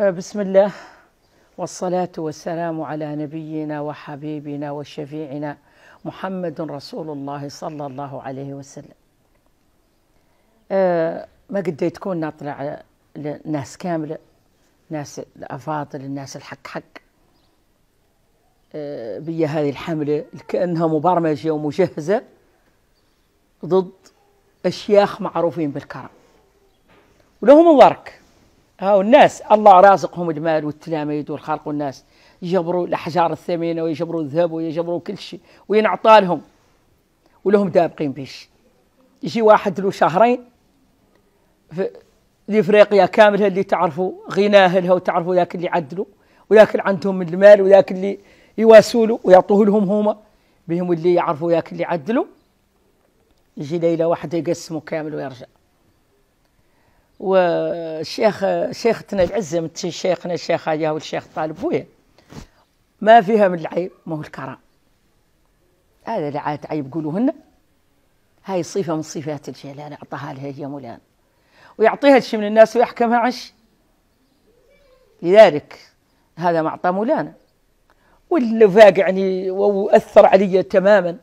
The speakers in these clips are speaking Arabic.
آه، بسم الله والصلاة والسلام على نبينا وحبيبنا وشفيعنا محمد رسول الله صلى الله عليه وسلم آه، ما قد تكون نطلع لناس كاملة ناس الأفاضل الناس الحق حق آه، بيا هذه الحملة كأنها مبرمجة ومجهزة ضد أشياخ معروفين بالكرم ولهم مبارك هاو الناس الله رازقهم المال والتلاميذ والخلق والناس يجبروا الاحجار الثمينه ويجبروا الذهب ويجبروا كل شيء وينعطى لهم ولهم دابقين بيش يجي واحد له شهرين في افريقيا كامله اللي تعرفوا غناه لها وتعرفوا ذاك اللي عدلوا وذاك اللي عندهم من المال وذاك اللي يواسوا له ويعطوه لهم هما بهم اللي يعرفوا ذاك اللي عدلوا يجي ليله واحده يقسموا كامل ويرجع والشيخ شيختنا العزة شيخنا الشيخ هيا والشيخ طالب بويا ما فيها من العيب ما هو الكرم هذا اللي عاد عيب قولوهن هاي صفة من صفات الجلال أعطاها لها هي مولانا ويعطيها لشي من الناس ويحكمها عش لذلك هذا ما أعطى مولانا واللي فاقعني وأثر علي تماما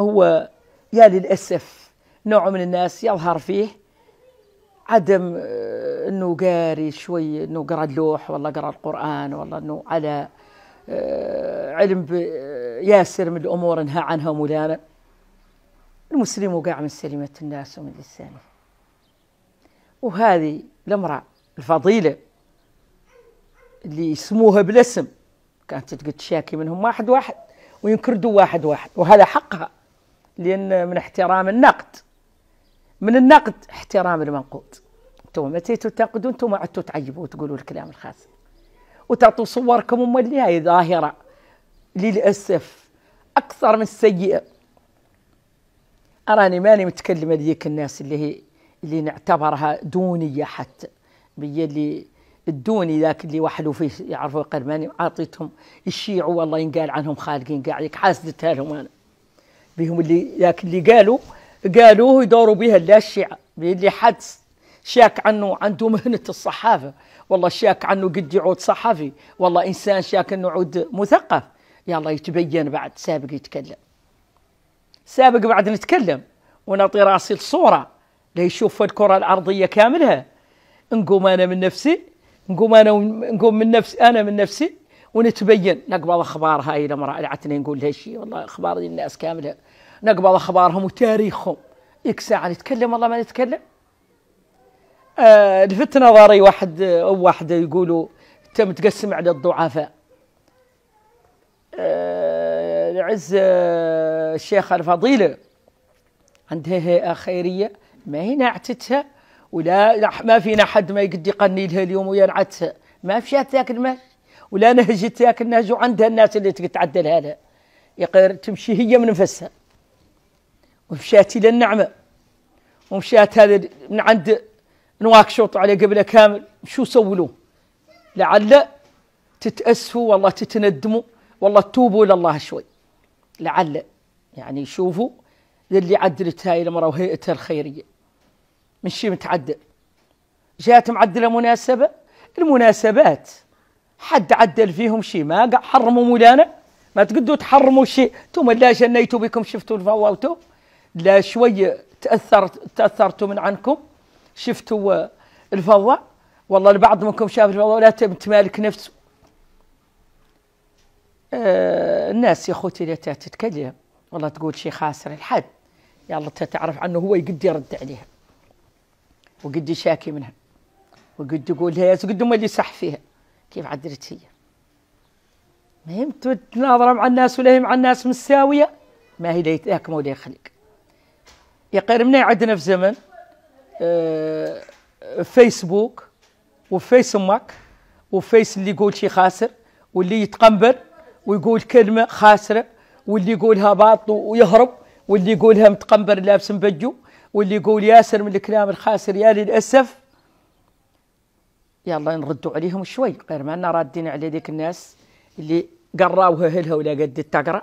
هو يا للأسف نوع من الناس يظهر فيه عدم آه، انه قاري شوي انه قرا اللوح والله قرا القران والله انه على آه، علم آه، ياسر من الامور نهى عنها مولانا المسلم وقع من سلمة الناس ومن لسانه وهذه الامرأة الفضيلة اللي يسموها بالاسم كانت تقعد شاكي منهم واحد واحد وينكردوا واحد واحد وهذا حقها لأن من احترام النقد من النقد احترام المنقود انتم متى تنتقدون انتم عدتوا تعجبوا وتقولوا الكلام الخاص وتعطوا صوركم اللي هاي ظاهرة للأسف أكثر من السيئة أراني ماني متكلمة ليك الناس اللي هي اللي نعتبرها دونية حتى بي اللي الدوني ذاك اللي وحلوا فيه يعرفوا قال ماني عاطيتهم الشيعوا والله ينقال عنهم خالقين قاعد حاسدتها لهم أنا بهم اللي ذاك اللي قالوا قالوه يدوروا بها لا الشيعة اللي حد شاك عنه عنده مهنة الصحافة والله شاك عنه قد يعود صحفي والله إنسان شاك أنه عود مثقف يلا يتبين بعد سابق يتكلم سابق بعد نتكلم ونعطي راسي الصورة ليشوف الكرة الأرضية كاملها نقوم أنا من نفسي نقوم أنا نقوم من نفسي أنا من نفسي ونتبين نقبل أخبار هاي المرأة العتنة نقول لها شيء والله أخبار الناس كاملة نقبل اخبارهم وتاريخهم يك ساعه نتكلم والله ما نتكلم آه لفت نظري واحد او واحده يقولوا تم تقسم على الضعفاء آه العز آه، الشيخه الفضيله عندها هيئه خيريه ما هي نعتتها ولا ما فينا حد ما يقد يقني لها اليوم وينعتها ما مشات ذاك المال ولا نهجت ذاك النهج وعندها الناس اللي تقد تعدلها لها يقر تمشي هي من نفسها ومشات إلى النعمة ومشات هذا من عند نواكشوط عليه قبله كامل شو سووا له لعل تتأسفوا والله تتندموا والله توبوا إلى الله شوي لعل يعني شوفوا اللي عدلت هاي المرأة وهيئتها الخيرية من شي متعدل جات معدلة مناسبة المناسبات حد عدل فيهم شي ما حرموا مولانا ما تقدروا تحرموا شيء انتم لا جنيتوا بكم شفتوا الفواوتوا لا شويه تاثرت تاثرتوا من عنكم شفتوا الفضاء والله البعض منكم شاف الفضاء ولا تمالك نفسه آه الناس يا اخوتي اللي تتكلم والله تقول شي خاسر الحد يلا تعرف عنه هو يقد يرد عليها وقد يشاكي منها وقد يقول هي قد ما اللي صح فيها كيف عدلت هي ما هي تناظر مع الناس ولا هي مع الناس مساويه ما هي لا يتلاكم ولا يقير من عندنا في زمن آه، فيسبوك وفيس ماك وفيس اللي يقول شي خاسر واللي يتقنبل ويقول كلمه خاسره واللي يقولها باطل ويهرب واللي يقولها متقنبر لابس مبجو واللي يقول ياسر من الكلام الخاسر يا للاسف يلا نردوا عليهم شوي غير ما انا رادين على ذيك الناس اللي قراوها هلها ولا قد تقرا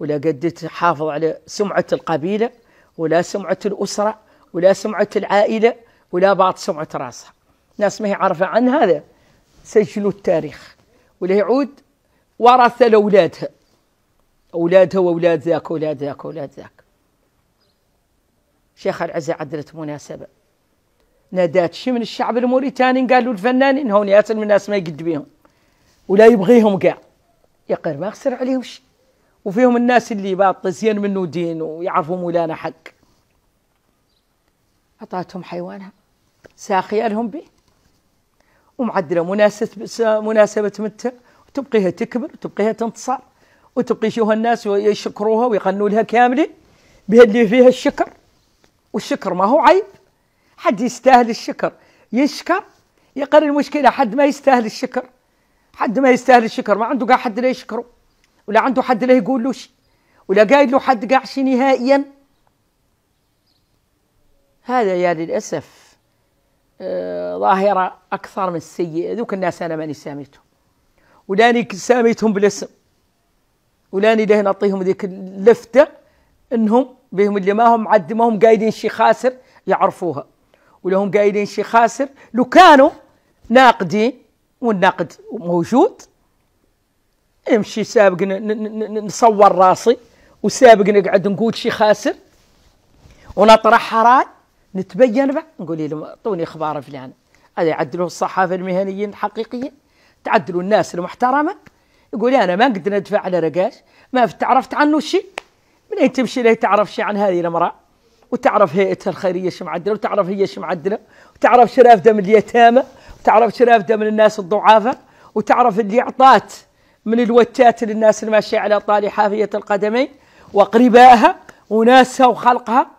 ولا قد تحافظ على سمعه القبيله ولا سمعة الأسرة ولا سمعة العائلة ولا بعض سمعة راسها ناس ما هي عارفة عن هذا سجلوا التاريخ ولا يعود ورث لأولادها أولادها وأولاد ذاك وأولاد ذاك وأولاد ذاك شيخ العزة عدلت مناسبة نادات شي من الشعب الموريتاني قالوا الفنانين هون ياسر من الناس ما يقد بيهم ولا يبغيهم كاع يقر ما خسر عليهم شي وفيهم الناس اللي باطسين منه دين ويعرفوا مولانا حق أعطتهم حيوانها ساخية لهم به ومعدلة مناسبة مناسبة متها وتبقيها تكبر وتبقيها تنتصر يشوفها الناس ويشكروها ويغنوا لها كاملة اللي فيها الشكر والشكر ما هو عيب حد يستاهل الشكر يشكر يقرر المشكلة حد ما يستاهل الشكر حد ما يستاهل الشكر ما عنده قاعد حد لا يشكره ولا عنده حد لا يقول له شي ولا قايل له حد قاع شي نهائيا هذا يا للاسف آه ظاهره اكثر من السيئه ذوك الناس انا ماني ساميتهم ولاني ساميتهم بالاسم ولاني ليه نعطيهم ذيك اللفته انهم بهم اللي ما هم عد ما هم قايلين شي خاسر يعرفوها ولا هم قايلين شي خاسر لو كانوا ناقدين والنقد موجود امشي سابق نصور راسي وسابق نقعد نقول شي خاسر ونطرح راي نتبين بعد نقول لهم اعطوني اخبار فلان هذا يعدلوا الصحافه المهنيين الحقيقيين تعدلوا الناس المحترمه يقول انا ما قد ندفع على رقاش ما تعرفت عنه شيء اين تمشي لا تعرف شيء عن هذه المراه وتعرف هيئتها الخيريه شو معدله وتعرف هي شو معدله وتعرف شراف دم اليتامى وتعرف شراف دم الناس الضعافه وتعرف اللي اعطات من الوتات للناس الماشية على طال حافية القدمين وقرباها وناسها وخلقها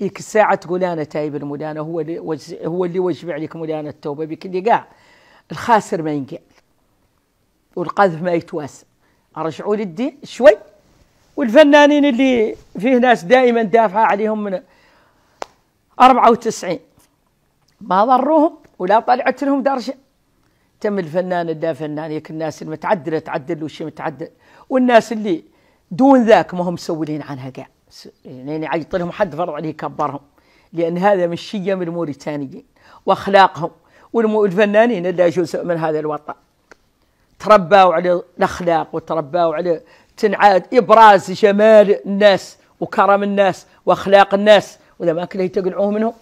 يك الساعة تقول أنا تايب المدانة هو اللي وز... هو اللي وجب لك مدانة التوبة بكل قاع الخاسر ما ينقال والقذف ما يتواسى رجعوا للدين شوي والفنانين اللي فيه ناس دائما دافعة عليهم من 94 ما ضروهم ولا طلعت لهم درجه تم الفنان دا فنان ياك الناس المتعدله تعدل وشي متعدل والناس اللي دون ذاك ما هم مسولين عنها كاع يعني يعيط لهم حد فرض عليه يكبرهم لان هذا من شيم الموريتانيين واخلاقهم والفنانين اللي جزء من هذا الوطن تربوا على الاخلاق وتربوا على تنعاد ابراز جمال الناس وكرم الناس واخلاق الناس والاماكن ما كله منهم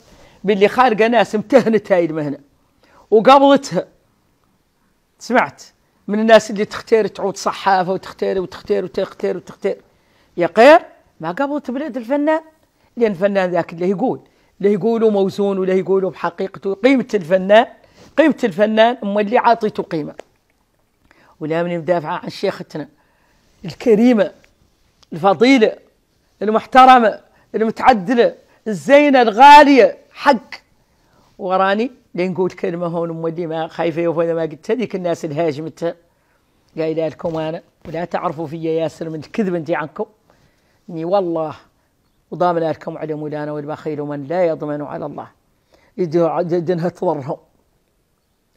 باللي خارقه ناس امتهنت هاي المهنه وقبضتها سمعت من الناس اللي تختير تعود صحافه وتختير وتختير وتختير وتختير يا قير ما قبلت بلاد الفنان لان الفنان ذاك اللي يقول اللي يقولوا موزون ولا يقولوا بحقيقته قيمه الفنان قيمه الفنان اما اللي عاطيته قيمه ولا من مدافعه عن شيختنا الكريمه الفضيله المحترمه المتعدله الزينه الغاليه حق وراني لين نقول كلمة هون ام ما خايفة يوفى ما قلت هذيك الناس اللي هاجمت قايلة لكم أنا ولا تعرفوا فيا ياسر من الكذب أنت عنكم إني والله وضامن لكم على مولانا والبخيل من لا يضمن على الله يدنها تضرهم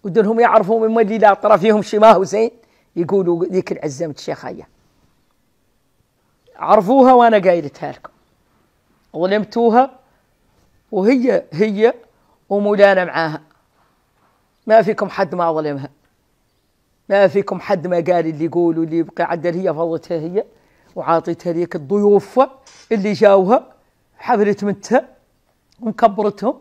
ودنهم يعرفوا من اللي لا طرى فيهم هو زين يقولوا ذيك العزمة الشيخية عرفوها وأنا قايلتها لكم ظلمتوها وهي هي ومولانا معاها ما فيكم حد ما ظلمها ما فيكم حد ما قال اللي يقول اللي يبقى عدل هي فضتها هي وعاطيتها ليك الضيوف اللي جاوها حفلت منتها ومكبرتهم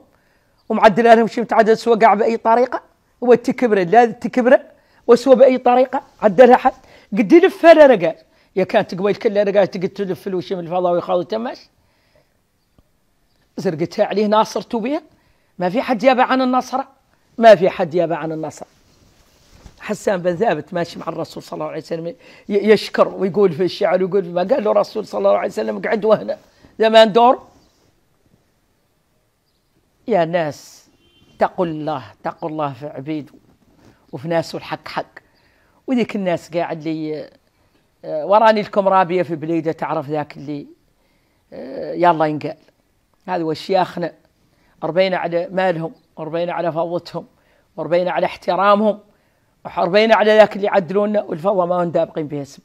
ومعدل لهم شي متعدل سوى قاع باي طريقه وتكبر لا تكبر وسوى باي طريقه عدلها حد قد يلفها لا رقال يا كانت قبيل كلها رقال تقد تلف الوشم الفضاوي خالد تماش زرقتها عليه ناصرتوا بها ما في حد يابع عن النصر ما في حد يابع عن النصر حسان بن ثابت ماشي مع الرسول صلى الله عليه وسلم يشكر ويقول في الشعر ويقول ما قال له الرسول صلى الله عليه وسلم قعد وهنا زمان دور يا ناس تقوا الله تقوا الله في عبيده وفي ناسه الحق حق وذيك الناس قاعد لي آه، وراني لكم رابيه في بليده تعرف ذاك اللي آه، يلا ينقال هذا وشياخنا وربينا على مالهم وربينا على فوضتهم وربينا على احترامهم وربينا على ذاك اللي يعدلونا والفوضى ما هم دابقين بها سب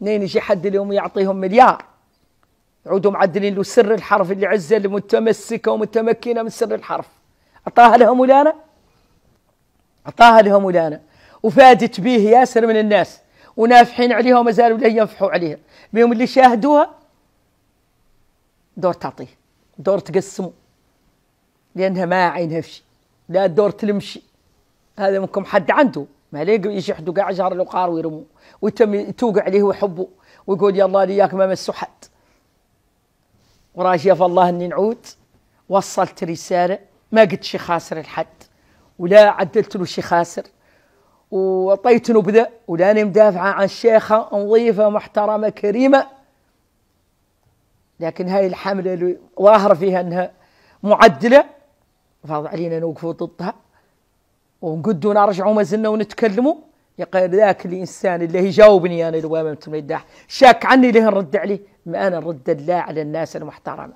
منين يجي حد اليوم يعطيهم مليار يعودوا معدلين له سر الحرف اللي عزه اللي متمسكه ومتمكنه من سر الحرف اعطاها لهم ولانا اعطاها لهم ولانا وفادت به ياسر من الناس ونافحين عليها وما زالوا لا ينفحوا عليها بهم اللي شاهدوها دور تعطيه دور تقسمه لانها ما عينها في شيء لا دور تلمشي هذا منكم حد عنده ما ليه يشحدوا قاع جهر الوقار ويرموا توقع عليه وحبه ويقول يا الله لياك ما مسوا حد في الله اني نعود وصلت رسالة ما قلت شي خاسر لحد ولا عدلت له شي خاسر وطيت نبذة ولاني مدافعة عن شيخة نظيفة محترمة كريمة لكن هاي الحملة اللي ظاهرة فيها انها معدلة فرض علينا نوقفوا ضدها ونقدوا نرجعوا مازلنا ونتكلموا يقال ذاك الانسان اللي يجاوبني انا الوامه مثل شاك عني اللي نرد عليه ما انا نرد لا على الناس المحترمه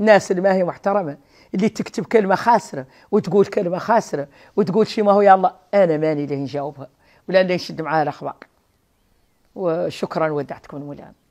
الناس اللي ما هي محترمه اللي تكتب كلمه خاسره وتقول كلمه خاسره وتقول شي ما هو الله انا ماني اللي نجاوبها ولا اللي نشد معاها الاخبار وشكرا ودعتكم مولانا